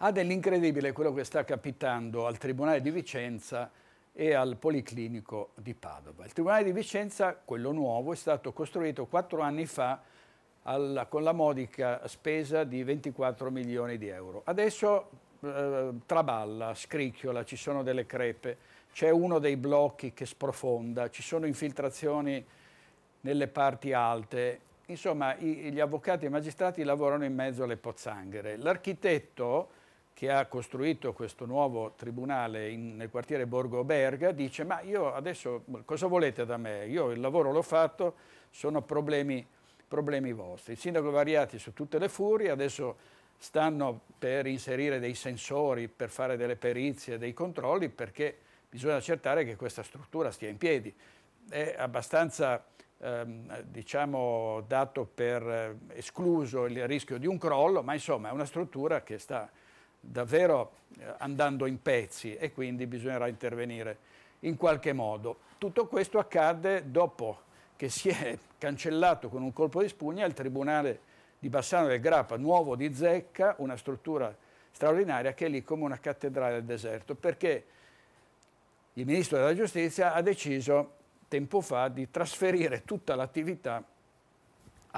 ha ah, dell'incredibile quello che sta capitando al Tribunale di Vicenza e al Policlinico di Padova. Il Tribunale di Vicenza, quello nuovo, è stato costruito quattro anni fa alla, con la modica spesa di 24 milioni di euro. Adesso eh, traballa, scricchiola, ci sono delle crepe, c'è uno dei blocchi che sprofonda, ci sono infiltrazioni nelle parti alte. Insomma, i, gli avvocati e i magistrati lavorano in mezzo alle pozzanghere. L'architetto che ha costruito questo nuovo tribunale in, nel quartiere Borgo Berga, dice ma io adesso cosa volete da me? Io il lavoro l'ho fatto, sono problemi, problemi vostri. Il sindaco Variati su tutte le furie, adesso stanno per inserire dei sensori, per fare delle perizie, dei controlli, perché bisogna accertare che questa struttura stia in piedi. È abbastanza ehm, diciamo, dato per eh, escluso il rischio di un crollo, ma insomma è una struttura che sta davvero eh, andando in pezzi e quindi bisognerà intervenire in qualche modo. Tutto questo accadde dopo che si è cancellato con un colpo di spugna il Tribunale di Bassano del Grappa, nuovo di Zecca, una struttura straordinaria che è lì come una cattedrale al deserto, perché il Ministro della Giustizia ha deciso tempo fa di trasferire tutta l'attività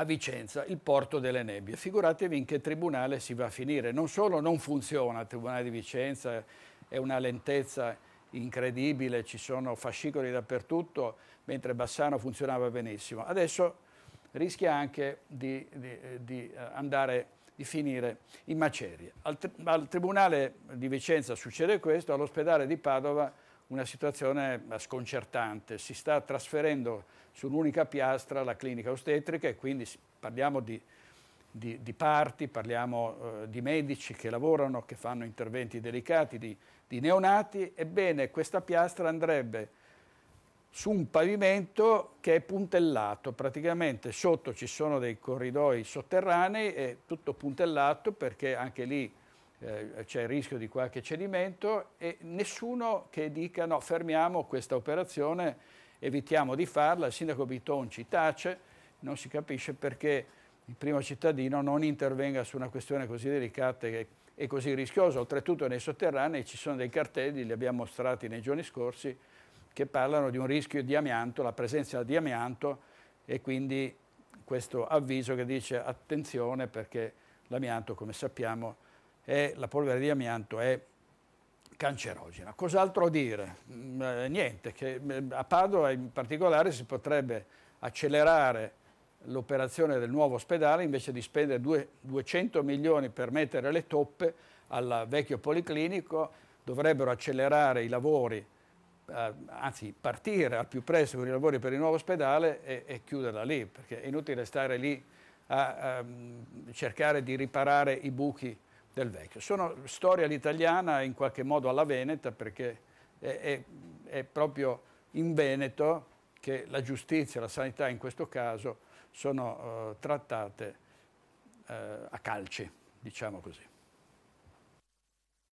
a Vicenza, il porto delle nebbie. Figuratevi in che tribunale si va a finire. Non solo non funziona il tribunale di Vicenza, è una lentezza incredibile, ci sono fascicoli dappertutto, mentre Bassano funzionava benissimo. Adesso rischia anche di, di, di eh, andare di finire in macerie. Al, al Tribunale di Vicenza succede questo, all'ospedale di Padova una situazione eh, sconcertante. Si sta trasferendo su un'unica piastra la clinica ostetrica e quindi parliamo di, di, di parti, parliamo eh, di medici che lavorano, che fanno interventi delicati, di, di neonati. Ebbene, questa piastra andrebbe su un pavimento che è puntellato, praticamente sotto ci sono dei corridoi sotterranei, è tutto puntellato perché anche lì eh, c'è il rischio di qualche cedimento e nessuno che dica no, fermiamo questa operazione, evitiamo di farla, il sindaco Biton ci tace, non si capisce perché il primo cittadino non intervenga su una questione così delicata e così rischiosa, oltretutto nei sotterranei ci sono dei cartelli, li abbiamo mostrati nei giorni scorsi, che parlano di un rischio di amianto, la presenza di amianto e quindi questo avviso che dice attenzione perché l'amianto, come sappiamo, e la polvere di amianto è cancerogena. Cos'altro dire? Mm, eh, niente, che mm, a Padova in particolare si potrebbe accelerare l'operazione del nuovo ospedale invece di spendere due, 200 milioni per mettere le toppe al vecchio policlinico dovrebbero accelerare i lavori eh, anzi partire al più presto con i lavori per il nuovo ospedale e, e chiuderla lì perché è inutile stare lì a, a ehm, cercare di riparare i buchi del vecchio. Sono storia all'italiana, in qualche modo alla veneta, perché è, è, è proprio in Veneto che la giustizia e la sanità in questo caso sono eh, trattate eh, a calci, diciamo così.